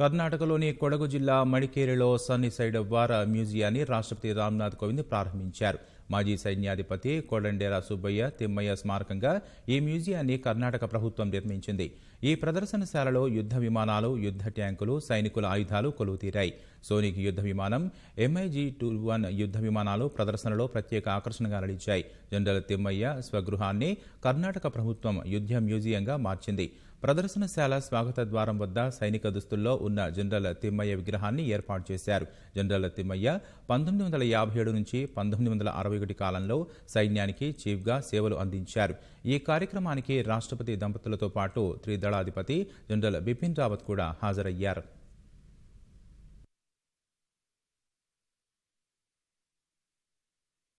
కర్ణాటకలోని కొడగు జిల్లా మడికేరిలో సన్నిసైడ్ వార మ్యూజియాన్ని రాష్ట్రపతి రామ్నాథ్ కోవింద్ ప్రారంభించారు మాజీ సైన్యాధిపతి కోడండేరా సుబ్బయ్య తిమ్మయ్య స్మారకంగా ఈ మ్యూజియాన్ని కర్ణాటక ప్రభుత్వం నిర్మించింది ఈ ప్రదర్శనశాలలో యుద్ధ విమానాలు యుద్ధ ట్యాంకులు సైనికుల ఆయుధాలు కొలువుతీరాయి సోనీకి యుద్ధ విమానం ఎంఐజీ టూ వన్ యుద్ధ విమానాలు ప్రదర్శనలో ప్రత్యేక ఆకర్షణగా నడిచాయి జనరల్ తిమ్మయ్య స్వగృహాన్ని కర్ణాటక ప్రభుత్వం యుద్ధ మ్యూజియంగా మార్చింది ప్రదర్శనశాల స్వాగత ద్వారం వద్ద సైనిక దుస్తుల్లో ఉన్న జనరల్ తిమ్మయ్య విగ్రహాన్ని ఏర్పాటు చేశారు జనరల్ తిమ్మయ్య పంతొమ్మిది వందల యాభై ఏడు నుంచి పంతొమ్మిది వందల అరవై ఒకటి కాలంలో సైన్యానికి చీఫ్గా సేవలు అందించారు ఈ కార్యక్రమానికి రాష్ట్రపతి దంపతులతో పాటు త్రిదళాధిపతి జనరల్ బిపిన్ రావత్ కూడా హాజరయ్యారు